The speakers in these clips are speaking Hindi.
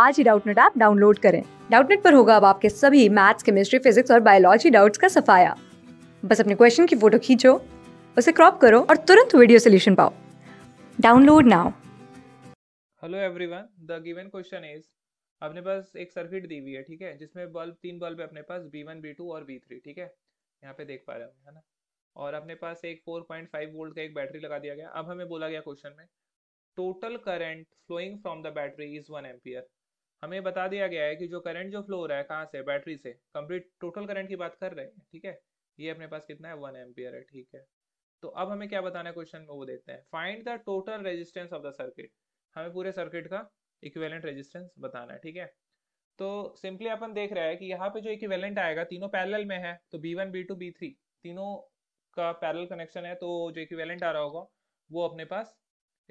आज ही डाउटनेट ऐप डाउनलोड करें डाउटनेट पर होगा अब आपके सभी मैथ्स केमिस्ट्री फिजिक्स और बायोलॉजी डाउट्स का सफाया बस अपने क्वेश्चन की फोटो खींचो उसे क्रॉप करो और तुरंत वीडियो सोल्यूशन पाओ download now hello everyone the given question is अपने पास एक सर्किट दी हुई है ठीक है जिसमें बल्ब तीन बल्ब है अपने पास बी वन बी टू और बी थ्री ठीक है यहाँ पे देख पा रहे हो है ना और अपने पास एक फोर पॉइंट फाइव वोल्ट का एक बैटरी लगा दिया गया अब हमें बोला गया क्वेश्चन में total current flowing from the battery is one ampere हमें बता दिया गया है कि जो करंट जो फ्लो हो रहा है कहाँ से बैटरी से कंप्लीट टोटल करंट की बात कर रहे हैं ठीक है ये अपने पास कितना है वन एम्पियर है ठीक है तो अब हमें क्या बताना है क्वेश्चन में वो देखते हैं find the total resistance of the circuit हमें पूरे सर्किट का इक्वेलेंट रेजिस्टेंस बताना है ठीक है तो सिंपली अपन देख रहे हैं कि यहाँ पे जो इक्वेलेंट आएगा तीनों पैरल में है तो B one B two B three तीनों का पैरल कनेक्शन है तो जो इक्वेलेंट आ रहा होगा वो अपने पास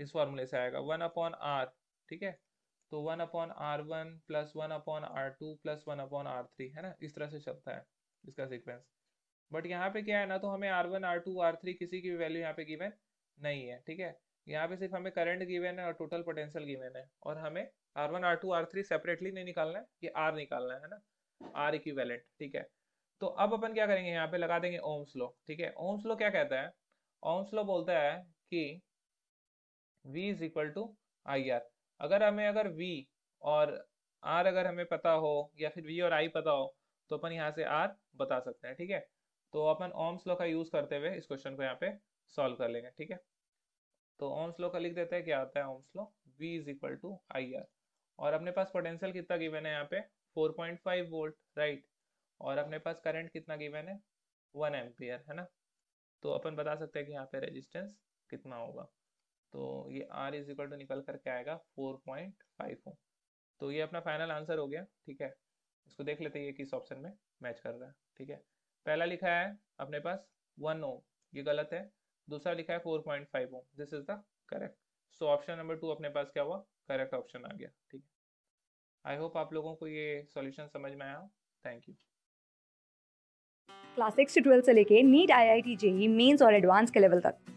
इस फॉर्मूले से आएगा वन अपॉन आर ठीक है तो one upon R one plus one upon R two plus one upon R three है ना इस तरह से चलता है इसका सीक्वेंस बट यहाँ पे क्या है ना तो हमें R one R two R three किसी की भी वैल्यू यहाँ पे गिवन नहीं है ठीक है यहाँ पे सिर्फ हमें करंट गिवन है और टोटल पोटेंशियल गिवन है और हमें R one R two R three separately नहीं निकालना है ये आर निकालना है ना आर इक्विवेलेंट ठीक है तो अब अपन क्या करेंगे यहाँ पे लगा देंगे ओम स्लो ठीक है ओम स्लो क्या कहता है ओम स्लो बोलता है कि V is equal to I R अगर हमें अगर v और r अगर हमें पता हो या फिर v और i पता हो तो अपन यहाँ से r बता सकते हैं ठीक है तो अपन ओम्स लॉ का यूज करते हुए इस क्वेश्चन को यहाँ पे सॉल्व कर लेंगे ठीक है तो ओम्स लॉ का लिख देते हैं क्या आता है Ohm's law v is equal to I R और अपने पास पोटेंशियल कितना गिवन है यहाँ पे 4.5 वोल्ट राइट और अपने पास करंट कितना गिवन है वन एम्पियर है ना तो अपन बता सकते हैं कि यहाँ पे रेजिस्टेंस कितना होगा तो ये आर इज इक्वल टू निकल करके आएगा फोर पॉइंट फाइव ओम तो ये अपना फाइनल आंसर हो गया ठीक है इसको देख लेते हैं ये किस ऑप्शन में मैच कर रहा है ठीक है पहला लिखा है अपने पास वन ओम ये गलत है दूसरा लिखा है four point five ohm this is the correct so option number two अपने पास क्या हुआ करेक्ट ऑप्शन आ गया ठीक है आई होप आप लोगों को ये सोल्यूशन समझ में आया थैंक यू क्लास सिक्स से लेके NEET I I T JEE mains और एडवांस के लेवल तक